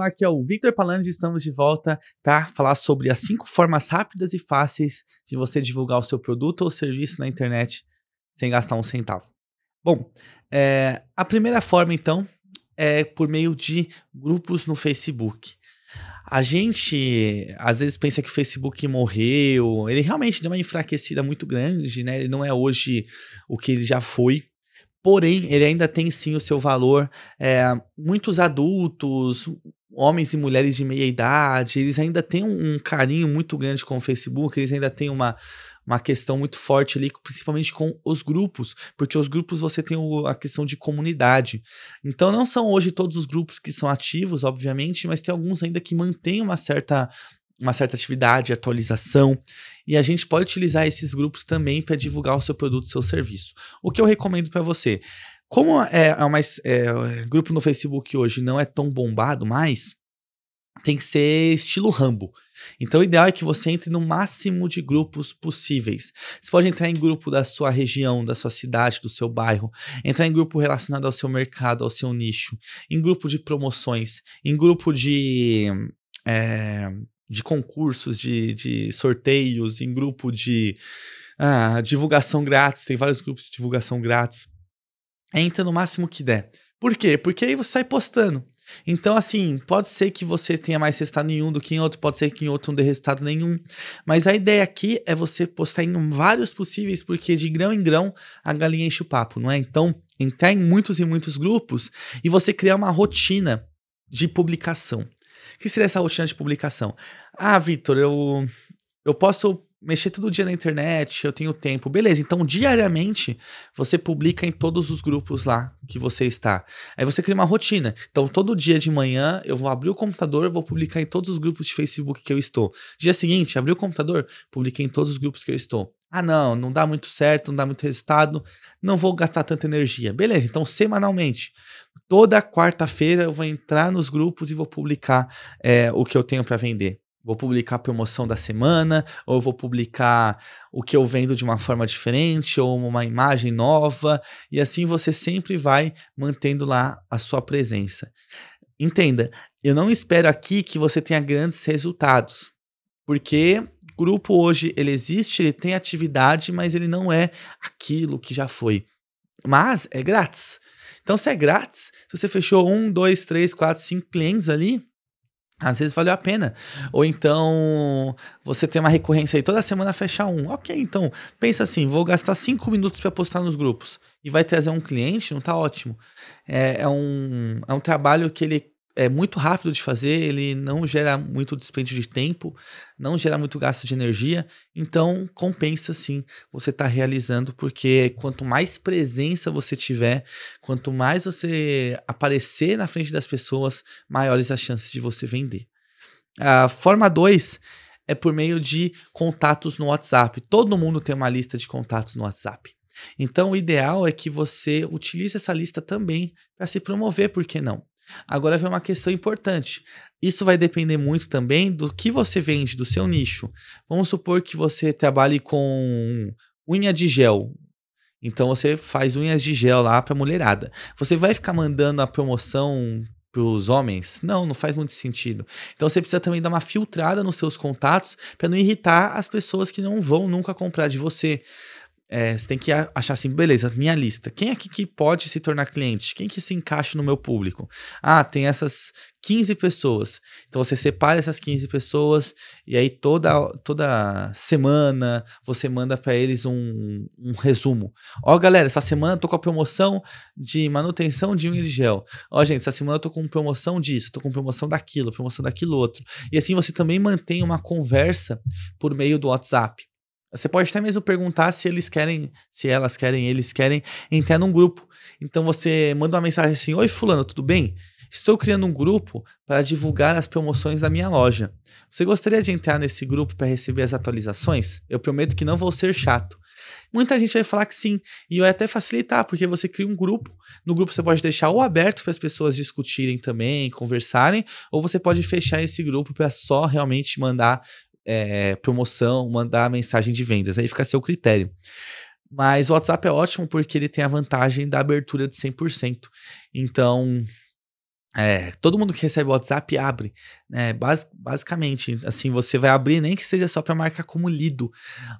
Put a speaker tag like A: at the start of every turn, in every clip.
A: Olá, aqui é o Victor Palandi, estamos de volta para falar sobre as cinco formas rápidas e fáceis de você divulgar o seu produto ou serviço na internet sem gastar um centavo. Bom, é, a primeira forma então é por meio de grupos no Facebook. A gente às vezes pensa que o Facebook morreu, ele realmente deu uma enfraquecida muito grande, né? Ele não é hoje o que ele já foi. Porém, ele ainda tem sim o seu valor. É, muitos adultos, homens e mulheres de meia idade, eles ainda têm um, um carinho muito grande com o Facebook, eles ainda têm uma, uma questão muito forte ali, principalmente com os grupos, porque os grupos você tem a questão de comunidade. Então não são hoje todos os grupos que são ativos, obviamente, mas tem alguns ainda que mantêm uma certa uma certa atividade, atualização, e a gente pode utilizar esses grupos também para divulgar o seu produto, seu serviço. O que eu recomendo para você? Como é, é, é uma, é, grupo no Facebook hoje não é tão bombado mais, tem que ser estilo Rambo. Então, o ideal é que você entre no máximo de grupos possíveis. Você pode entrar em grupo da sua região, da sua cidade, do seu bairro, entrar em grupo relacionado ao seu mercado, ao seu nicho, em grupo de promoções, em grupo de. É, de concursos, de, de sorteios, em grupo de ah, divulgação grátis, tem vários grupos de divulgação grátis entra no máximo que der. Por quê? Porque aí você sai postando. Então, assim, pode ser que você tenha mais resultado nenhum do que em outro, pode ser que em outro não dê resultado nenhum. Mas a ideia aqui é você postar em vários possíveis, porque de grão em grão a galinha enche o papo, não é? Então, entrar em muitos e muitos grupos e você criar uma rotina de publicação. O que seria essa rotina de publicação? Ah, Vitor, eu, eu posso mexer todo dia na internet, eu tenho tempo. Beleza, então diariamente você publica em todos os grupos lá que você está. Aí você cria uma rotina. Então todo dia de manhã eu vou abrir o computador, vou publicar em todos os grupos de Facebook que eu estou. Dia seguinte, abri o computador, publiquei em todos os grupos que eu estou. Ah, não, não dá muito certo, não dá muito resultado, não vou gastar tanta energia. Beleza, então semanalmente. Toda quarta-feira eu vou entrar nos grupos e vou publicar é, o que eu tenho para vender. Vou publicar a promoção da semana, ou vou publicar o que eu vendo de uma forma diferente, ou uma imagem nova, e assim você sempre vai mantendo lá a sua presença. Entenda, eu não espero aqui que você tenha grandes resultados, porque o grupo hoje ele existe, ele tem atividade, mas ele não é aquilo que já foi. Mas é grátis. Então, se é grátis, se você fechou um, dois, três, quatro, cinco clientes ali, às vezes valeu a pena. Ou então você tem uma recorrência aí toda semana fechar um. Ok, então pensa assim: vou gastar cinco minutos para postar nos grupos e vai trazer um cliente, não tá ótimo. É, é, um, é um trabalho que ele é muito rápido de fazer, ele não gera muito desperdício de tempo, não gera muito gasto de energia, então compensa sim você estar tá realizando, porque quanto mais presença você tiver, quanto mais você aparecer na frente das pessoas, maiores as chances de você vender. A forma 2 é por meio de contatos no WhatsApp. Todo mundo tem uma lista de contatos no WhatsApp. Então, o ideal é que você utilize essa lista também para se promover, por que não? Agora vem uma questão importante. Isso vai depender muito também do que você vende, do seu nicho. Vamos supor que você trabalhe com unha de gel. Então você faz unhas de gel lá para mulherada. Você vai ficar mandando a promoção para os homens? Não, não faz muito sentido. Então você precisa também dar uma filtrada nos seus contatos para não irritar as pessoas que não vão nunca comprar de você é, você tem que achar assim, beleza, minha lista. Quem aqui é que pode se tornar cliente? Quem que se encaixa no meu público? Ah, tem essas 15 pessoas. Então você separa essas 15 pessoas e aí toda, toda semana você manda para eles um, um resumo. Ó, galera, essa semana eu tô com a promoção de manutenção de um gel. Ó, gente, essa semana eu tô com promoção disso, tô com promoção daquilo, promoção daquilo outro. E assim você também mantém uma conversa por meio do WhatsApp. Você pode até mesmo perguntar se eles querem, se elas querem, eles querem entrar num grupo. Então você manda uma mensagem assim: Oi, Fulano, tudo bem? Estou criando um grupo para divulgar as promoções da minha loja. Você gostaria de entrar nesse grupo para receber as atualizações? Eu prometo que não vou ser chato. Muita gente vai falar que sim, e vai até facilitar, porque você cria um grupo. No grupo você pode deixar ou aberto para as pessoas discutirem também, conversarem, ou você pode fechar esse grupo para só realmente mandar é, promoção, mandar mensagem de vendas. Aí fica a seu critério. Mas o WhatsApp é ótimo porque ele tem a vantagem da abertura de 100%. Então, é, todo mundo que recebe o WhatsApp abre, né? Bas basicamente, assim, você vai abrir nem que seja só para marcar como lido.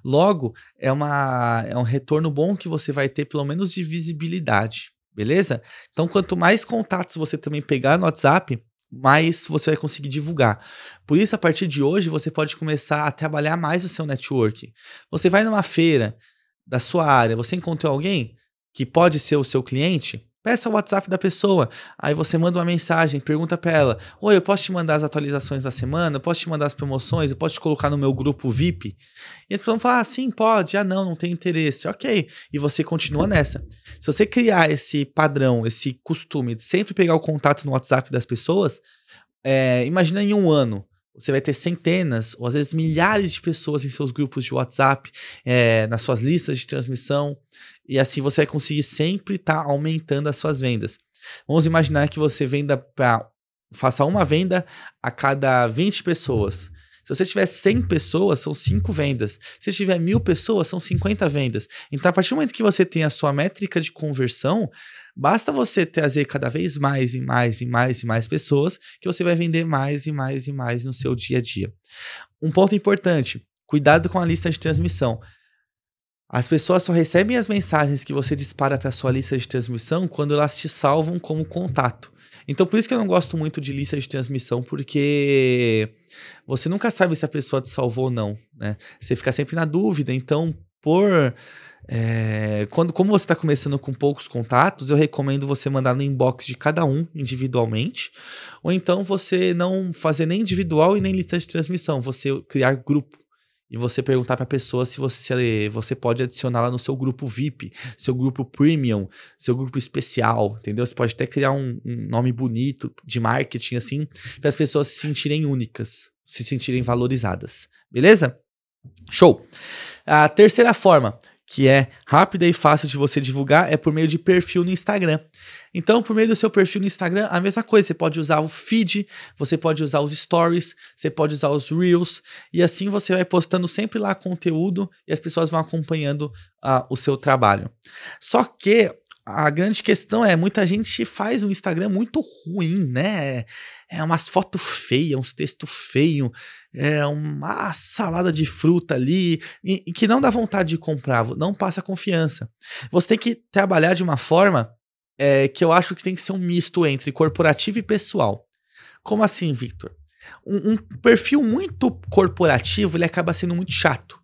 A: Logo, é, uma, é um retorno bom que você vai ter, pelo menos de visibilidade, beleza? Então, quanto mais contatos você também pegar no WhatsApp, mais você vai conseguir divulgar. Por isso, a partir de hoje, você pode começar a trabalhar mais o seu network. Você vai numa feira da sua área, você encontrou alguém que pode ser o seu cliente, Peça o WhatsApp da pessoa. Aí você manda uma mensagem, pergunta para ela: Oi, eu posso te mandar as atualizações da semana? Eu posso te mandar as promoções? Eu posso te colocar no meu grupo VIP? E eles vão falar: ah, sim, pode. Ah, não, não tem interesse. Ok. E você continua nessa. Se você criar esse padrão, esse costume de sempre pegar o contato no WhatsApp das pessoas, é, imagina em um ano. Você vai ter centenas ou às vezes milhares de pessoas em seus grupos de WhatsApp, é, nas suas listas de transmissão, e assim você vai conseguir sempre estar tá aumentando as suas vendas. Vamos imaginar que você venda para faça uma venda a cada 20 pessoas. Se você tiver 100 pessoas, são 5 vendas. Se você tiver mil pessoas, são 50 vendas. Então, a partir do momento que você tem a sua métrica de conversão, basta você trazer cada vez mais e mais e mais e mais pessoas que você vai vender mais e mais e mais no seu dia a dia. Um ponto importante: cuidado com a lista de transmissão. As pessoas só recebem as mensagens que você dispara para sua lista de transmissão quando elas te salvam como contato. Então, por isso que eu não gosto muito de lista de transmissão, porque você nunca sabe se a pessoa te salvou ou não, né? Você fica sempre na dúvida. Então, por. É, quando, como você está começando com poucos contatos, eu recomendo você mandar no inbox de cada um individualmente, ou então você não fazer nem individual e nem lista de transmissão, você criar grupo e você perguntar para a pessoa se você, você pode adicioná-la no seu grupo VIP, seu grupo premium, seu grupo especial, entendeu? Você pode até criar um, um nome bonito de marketing assim, para as pessoas se sentirem únicas, se sentirem valorizadas, beleza? Show. A terceira forma, que é rápida e fácil de você divulgar é por meio de perfil no Instagram. Então, por meio do seu perfil no Instagram, a mesma coisa. Você pode usar o feed, você pode usar os stories, você pode usar os reels, e assim você vai postando sempre lá conteúdo e as pessoas vão acompanhando uh, o seu trabalho. Só que a grande questão é, muita gente faz um Instagram muito ruim, né? É umas fotos feias, uns textos feios, é uma salada de fruta ali, e, e que não dá vontade de comprar, não passa confiança. Você tem que trabalhar de uma forma é, que eu acho que tem que ser um misto entre corporativo e pessoal. Como assim, Victor? Um, um perfil muito corporativo, ele acaba sendo muito chato.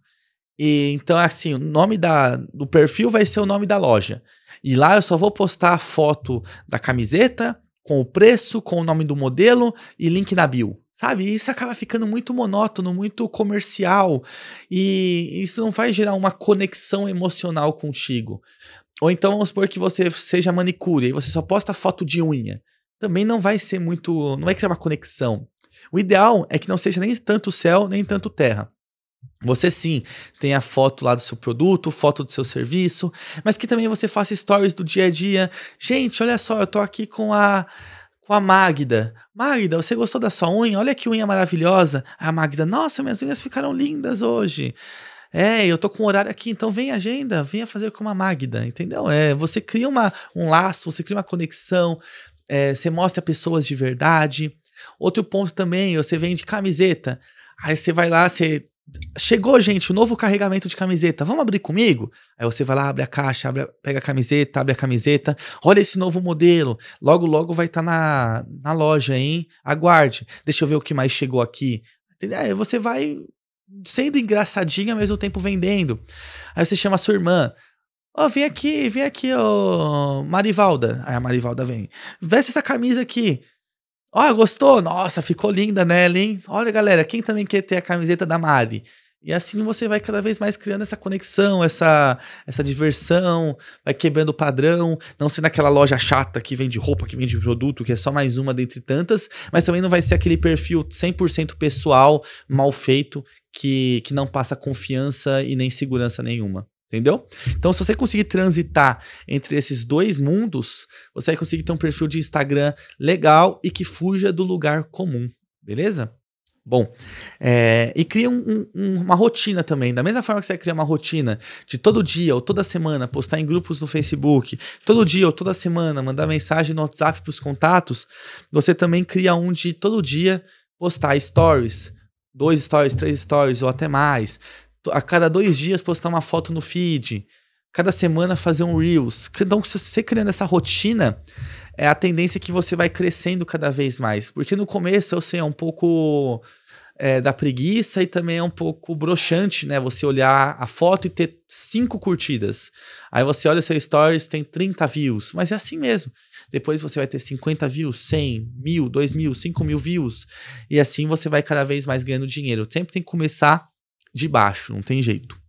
A: E, então, é assim, o nome da, do perfil vai ser o nome da loja. E lá eu só vou postar a foto da camiseta, com o preço, com o nome do modelo e link na bio. Sabe? isso acaba ficando muito monótono, muito comercial. E isso não vai gerar uma conexão emocional contigo. Ou então, vamos supor que você seja manicure e você só posta foto de unha. Também não vai ser muito. não vai criar uma conexão. O ideal é que não seja nem tanto céu, nem tanto terra. Você sim tem a foto lá do seu produto, foto do seu serviço, mas que também você faça stories do dia a dia. Gente, olha só, eu tô aqui com a com a Magda. Magda, você gostou da sua unha? Olha que unha maravilhosa. A Magda, nossa, minhas unhas ficaram lindas hoje. É, eu tô com horário aqui, então vem agenda, venha fazer com uma Magda, entendeu? É, você cria uma, um laço, você cria uma conexão, é, você mostra pessoas de verdade. Outro ponto também, você vende camiseta. Aí você vai lá, você Chegou, gente, o novo carregamento de camiseta. Vamos abrir comigo? Aí você vai lá, abre a caixa, abre, pega a camiseta, abre a camiseta. Olha esse novo modelo. Logo, logo vai estar tá na, na loja, hein? Aguarde. Deixa eu ver o que mais chegou aqui. Aí você vai sendo engraçadinho ao mesmo tempo vendendo. Aí você chama sua irmã. Ó, oh, vem aqui, vem aqui, ô oh, Marivalda. Aí a Marivalda vem. Veste essa camisa aqui. Olha, gostou? Nossa, ficou linda nela, hein? Olha, galera, quem também quer ter a camiseta da Mari? E assim você vai cada vez mais criando essa conexão, essa, essa diversão, vai quebrando o padrão, não sendo aquela loja chata que vende roupa, que vende produto, que é só mais uma dentre tantas, mas também não vai ser aquele perfil 100% pessoal, mal feito, que, que não passa confiança e nem segurança nenhuma. Entendeu? Então, se você conseguir transitar entre esses dois mundos, você vai conseguir ter um perfil de Instagram legal e que fuja do lugar comum, beleza? Bom, é, e cria um, um, uma rotina também. Da mesma forma que você cria uma rotina de todo dia ou toda semana postar em grupos no Facebook, todo dia ou toda semana mandar mensagem no WhatsApp para os contatos, você também cria um de todo dia postar stories, dois stories, três stories ou até mais a cada dois dias postar uma foto no feed, cada semana fazer um Reels. Então, se você criando essa rotina, é a tendência que você vai crescendo cada vez mais. Porque no começo, eu sei, é um pouco é, da preguiça e também é um pouco broxante, né? Você olhar a foto e ter cinco curtidas. Aí você olha seu stories, tem 30 views. Mas é assim mesmo. Depois você vai ter 50 views, 100, mil, 2 mil, 5 mil views. E assim você vai cada vez mais ganhando dinheiro. Sempre tem que começar de baixo, não tem jeito.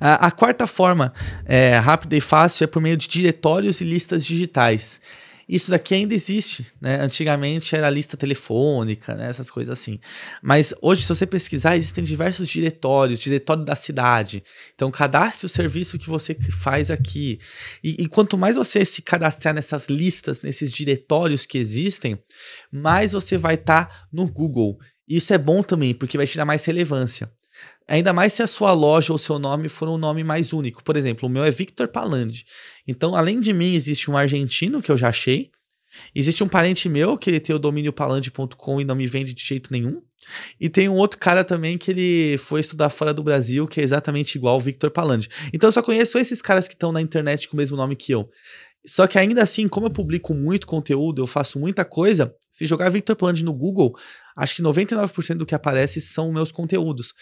A: A, a quarta forma é, rápida e fácil é por meio de diretórios e listas digitais. Isso daqui ainda existe, né? Antigamente era lista telefônica, né? essas coisas assim. Mas hoje, se você pesquisar, existem diversos diretórios, diretório da cidade. Então, cadastre o serviço que você faz aqui. E, e quanto mais você se cadastrar nessas listas, nesses diretórios que existem, mais você vai estar tá no Google. Isso é bom também, porque vai te dar mais relevância. Ainda mais se a sua loja ou seu nome for um nome mais único. Por exemplo, o meu é Victor Palandi. Então, além de mim, existe um argentino que eu já achei. Existe um parente meu que ele tem o domínio palandi.com e não me vende de jeito nenhum. E tem um outro cara também que ele foi estudar fora do Brasil, que é exatamente igual o Victor Palandi. Então eu só conheço esses caras que estão na internet com o mesmo nome que eu. Só que ainda assim, como eu publico muito conteúdo, eu faço muita coisa, se jogar Victor Plant no Google, acho que 99% do que aparece são meus conteúdos.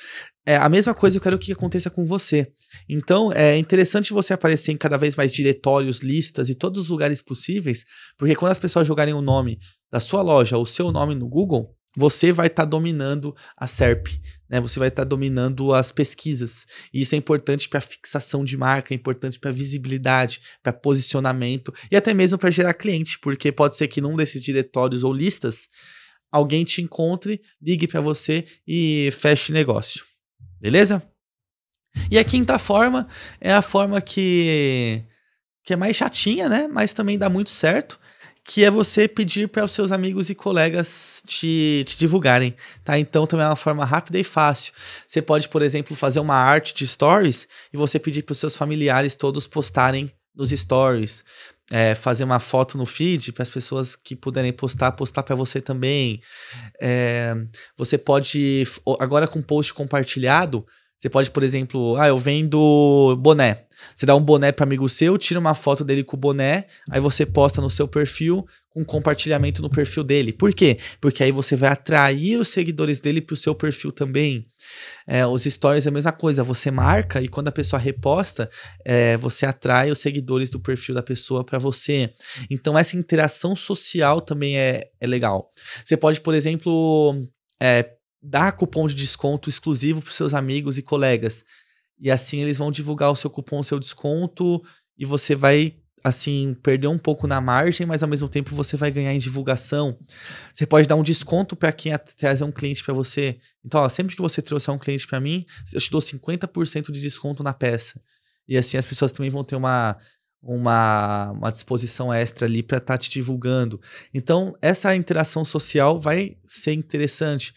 A: É a mesma coisa eu quero que aconteça com você. Então, é interessante você aparecer em cada vez mais diretórios, listas e todos os lugares possíveis, porque quando as pessoas jogarem o nome da sua loja ou o seu nome no Google, você vai estar tá dominando a SERP, né? Você vai estar tá dominando as pesquisas. E isso é importante para fixação de marca, é importante para visibilidade, para posicionamento e até mesmo para gerar cliente, porque pode ser que num desses diretórios ou listas alguém te encontre, ligue para você e feche negócio. Beleza? E a quinta forma é a forma que que é mais chatinha, né? Mas também dá muito certo, que é você pedir para os seus amigos e colegas te, te, divulgarem, tá? Então também é uma forma rápida e fácil. Você pode, por exemplo, fazer uma arte de stories e você pedir para os seus familiares todos postarem nos stories. É, fazer uma foto no feed para as pessoas que puderem postar, postar para você também. É, você pode, agora com post compartilhado, você pode, por exemplo, ah, eu vendo boné. Você dá um boné para amigo seu, tira uma foto dele com o boné, aí você posta no seu perfil com um compartilhamento no perfil dele. Por quê? Porque aí você vai atrair os seguidores dele para o seu perfil também. É, os stories é a mesma coisa, você marca e quando a pessoa reposta, é, você atrai os seguidores do perfil da pessoa para você. Então, essa interação social também é, é legal. Você pode, por exemplo, é, dá cupom de desconto exclusivo para seus amigos e colegas. E assim eles vão divulgar o seu cupom, o seu desconto, e você vai assim perder um pouco na margem, mas ao mesmo tempo você vai ganhar em divulgação. Você pode dar um desconto para quem trazer um cliente para você. Então, ó, sempre que você trouxer um cliente para mim, eu te dou 50% de desconto na peça. E assim as pessoas também vão ter uma uma, uma disposição extra ali para estar tá te divulgando. Então, essa interação social vai ser interessante.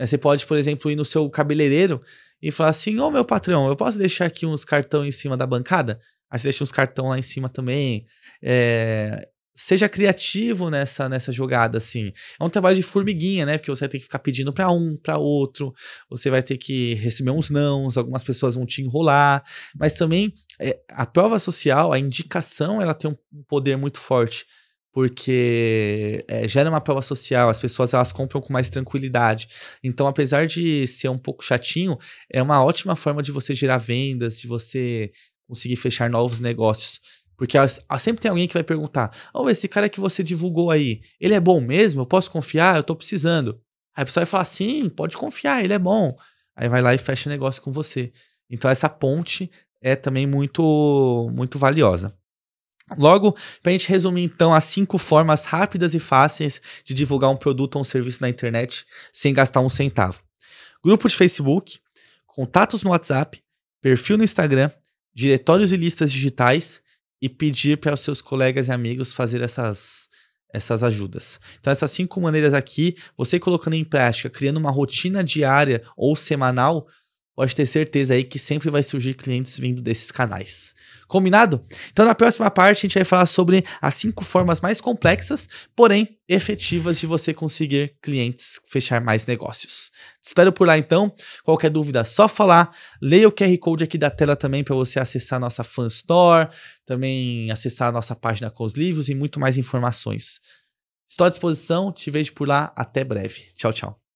A: É, você pode, por exemplo, ir no seu cabeleireiro e falar assim: Ô oh, meu patrão, eu posso deixar aqui uns cartão em cima da bancada? Aí você deixa uns cartão lá em cima também. É, seja criativo nessa nessa jogada assim. É um trabalho de formiguinha, né? Porque você vai ter que ficar pedindo para um, para outro, você vai ter que receber uns nãos, algumas pessoas vão te enrolar, mas também é, a prova social, a indicação, ela tem um poder muito forte porque é, gera uma prova social, as pessoas elas compram com mais tranquilidade. Então, apesar de ser um pouco chatinho, é uma ótima forma de você gerar vendas, de você conseguir fechar novos negócios. Porque sempre tem alguém que vai perguntar: oh, esse cara que você divulgou aí, ele é bom mesmo? Eu posso confiar? Eu tô precisando. Aí a pessoa vai falar: sim, pode confiar, ele é bom. Aí vai lá e fecha negócio com você. Então, essa ponte é também muito, muito valiosa. Logo, para a gente resumir então as cinco formas rápidas e fáceis de divulgar um produto ou um serviço na internet sem gastar um centavo: grupo de Facebook, contatos no WhatsApp, perfil no Instagram, diretórios e listas digitais e pedir para os seus colegas e amigos fazer essas essas ajudas. Então essas cinco maneiras aqui, você colocando em prática, criando uma rotina diária ou semanal, pode ter certeza aí que sempre vai surgir clientes vindo desses canais. Combinado? Então, na próxima parte, a gente vai falar sobre as cinco formas mais complexas, porém efetivas, de você conseguir clientes, fechar mais negócios. Te espero por lá então. Qualquer dúvida, só falar. Leia o QR Code aqui da tela também para você acessar a nossa Fan Store, também acessar a nossa página com os livros e muito mais informações. Estou à disposição, te vejo por lá. Até breve. Tchau, tchau.